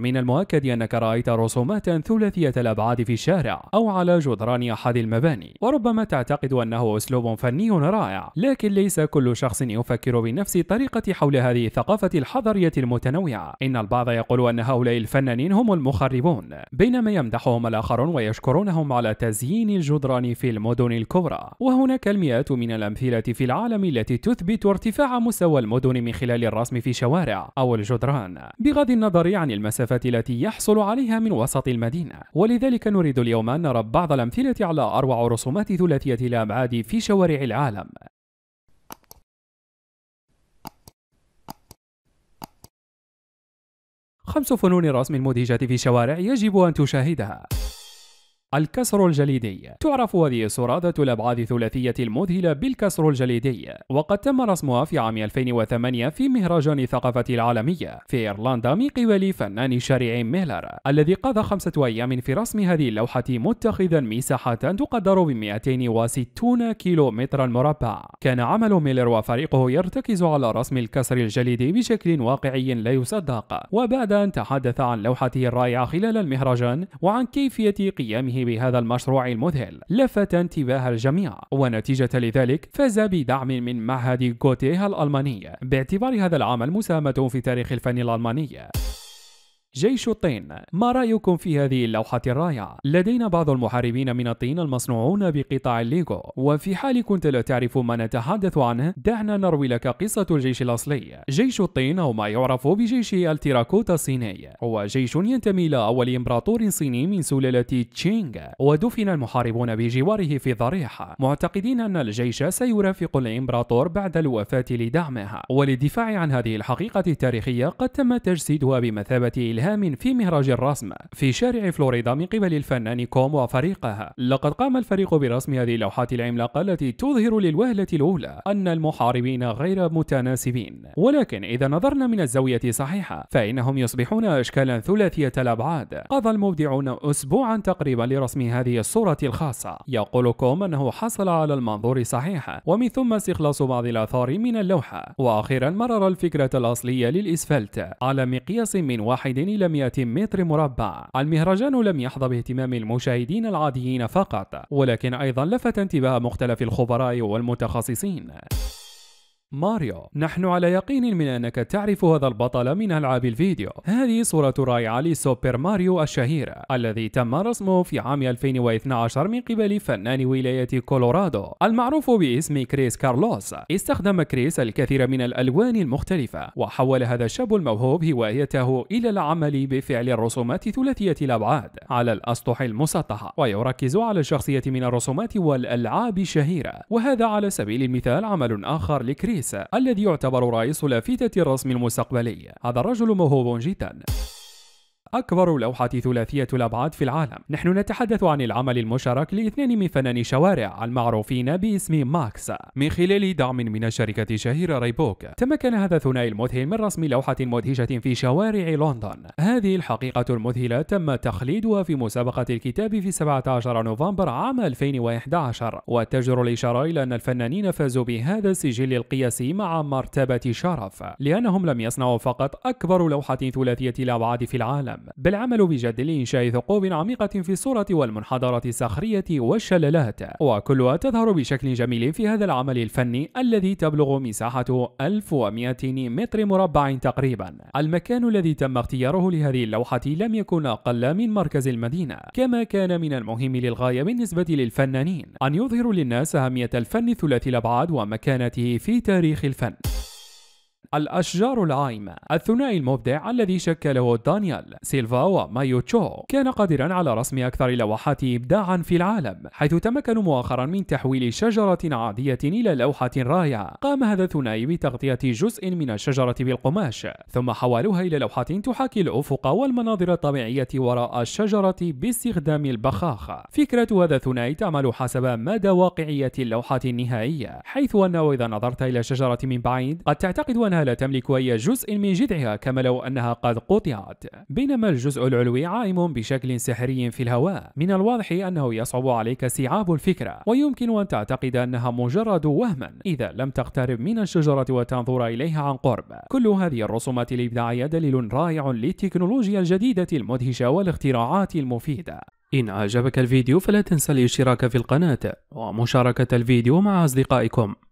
من المؤكد أنك رأيت رسومات ثلاثية الأبعاد في الشارع أو على جدران أحد المباني وربما تعتقد أنه أسلوب فني رائع لكن ليس كل شخص يفكر بنفس الطريقة حول هذه الثقافة الحضرية المتنوعة إن البعض يقول أن هؤلاء الفنانين هم المخربون بينما يمدحهم الآخرون ويشكرونهم على تزيين الجدران في المدن الكبرى وهناك المئات من الأمثلة في العالم التي تثبت ارتفاع مستوى المدن من خلال الرسم في شوارع أو الجدران بغض النظر عن المسافة المسافات التي يحصل عليها من وسط المدينة ولذلك نريد اليوم أن نرى بعض الأمثلة على أروع رسومات ثلاثية الأبعاد في شوارع العالم خمس فنون رسم مدهشة في شوارع يجب أن تشاهدها الكسر الجليدي تعرف هذه ذات الأبعاد الثلاثية المذهلة بالكسر الجليدي وقد تم رسمها في عام 2008 في مهرجان الثقافة العالمية في إيرلندا من قبل فنان شارع ميلر الذي قضى خمسة أيام في رسم هذه اللوحة متخذا مساحة تقدر ب 260 كيلو مترا مربع كان عمل ميلر وفريقه يرتكز على رسم الكسر الجليدي بشكل واقعي لا يصدق وبعد أن تحدث عن لوحته الرائعة خلال المهرجان وعن كيفية قيامه بهذا المشروع المذهل لفت انتباه الجميع ونتيجة لذلك فاز بدعم من معهد غوتيه الألماني باعتبار هذا العمل مساهمته في تاريخ الفن الألماني جيش الطين ما رأيكم في هذه اللوحة الرائعة؟ لدينا بعض المحاربين من الطين المصنوعون بقطع الليغو وفي حال كنت لا تعرف ما نتحدث عنه دعنا نروي لك قصة الجيش الأصلي جيش الطين أو ما يعرف بجيش التيراكوتا الصيني هو جيش ينتمي إلى أول إمبراطور صيني من سلالة تشينغ ودفن المحاربون بجواره في الضريح معتقدين أن الجيش سيرافق الإمبراطور بعد الوفاة لدعمه وللدفاع عن هذه الحقيقة التاريخية قد تم تجسيدها بمثابة إلهام اتهام في مهرج الرسم في شارع فلوريدا من قبل الفنان كوم وفريقه لقد قام الفريق برسم هذه اللوحات العملاقة التي تظهر للوهلة الأولى أن المحاربين غير متناسبين ولكن إذا نظرنا من الزاوية الصحيحة فإنهم يصبحون أشكالا ثلاثية الأبعاد قضى المبدعون أسبوعا تقريبا لرسم هذه الصورة الخاصة يقول كوم أنه حصل على المنظور الصحيح ومن ثم استخلاص بعض الآثار من اللوحة وأخيرا مرر الفكرة الأصلية للإسفلت على مقياس من واحد إلى 200 متر مربع المهرجان لم يحظى باهتمام المشاهدين العاديين فقط ولكن أيضا لفت انتباه مختلف الخبراء والمتخصصين ماريو نحن على يقين من أنك تعرف هذا البطل من ألعاب الفيديو هذه صورة رائعة لسوبر ماريو الشهير الذي تم رسمه في عام 2012 من قبل فنان ولاية كولورادو المعروف باسم كريس كارلوس استخدم كريس الكثير من الألوان المختلفة وحول هذا الشاب الموهوب هوايته إلى العمل بفعل الرسومات ثلاثية الأبعاد على الأسطح المسطحة ويركز على الشخصية من الرسومات والألعاب الشهيرة وهذا على سبيل المثال عمل آخر لكريس الرئيس الذي يعتبر رئيس لافتة الرسم المستقبلي هذا الرجل موهوب جدا أكبر لوحة ثلاثية الأبعاد في العالم نحن نتحدث عن العمل المشترك لاثنين من فناني شوارع المعروفين باسم ماكس من خلال دعم من الشركة الشهيرة ريبوك تمكن هذا الثنائي المذهل من رسم لوحة مدهشة في شوارع لندن هذه الحقيقة المذهلة تم تخليدها في مسابقة الكتاب في 17 نوفمبر عام 2011 وتجدر الإشارة إلى أن الفنانين فازوا بهذا السجل القياسي مع مرتبة شرف لأنهم لم يصنعوا فقط أكبر لوحة ثلاثية الأبعاد في العالم العام بالعمل بجد لإنشاء ثقوب عميقة في الصورة والمنحدرات الصخرية والشلالات وكلها تظهر بشكل جميل في هذا العمل الفني الذي تبلغ مساحته 1200 متر مربع تقريبا المكان الذي تم اختياره لهذه اللوحة لم يكن أقل من مركز المدينة كما كان من المهم للغاية بالنسبة للفنانين أن يظهروا للناس أهمية الفن ثلاثي الأبعاد ومكانته في تاريخ الفن الأشجار العايمة الثنائي المبدع الذي شكله دانيال سيلفا ومايو تشو كان قادرا على رسم أكثر لوحات إبداعا في العالم حيث تمكنوا مؤخرا من تحويل شجرة عادية إلى لوحة رائعة قام هذا الثنائي بتغطية جزء من الشجرة بالقماش ثم حولوها إلى لوحة تحاكي الأفق والمناظر الطبيعية وراء الشجرة باستخدام البخاخ فكرة هذا الثنائي تعمل حسب مدى واقعية اللوحة النهائية حيث أنه إذا نظرت إلى الشجرة من بعيد قد تعتقد أنها لكنها لا تملك أي جزء من جذعها كما لو أنها قد قطعت بينما الجزء العلوي عائم بشكل سحري في الهواء من الواضح أنه يصعب عليك استيعاب الفكرة ويمكن أن تعتقد أنها مجرد وهما إذا لم تقترب من الشجرة وتنظر إليها عن قرب كل هذه الرسومات الإبداعية دليل رائع للتكنولوجيا الجديدة المدهشة والاختراعات المفيدة إن أعجبك الفيديو فلا تنسى الاشتراك في القناة ومشاركة الفيديو مع أصدقائكم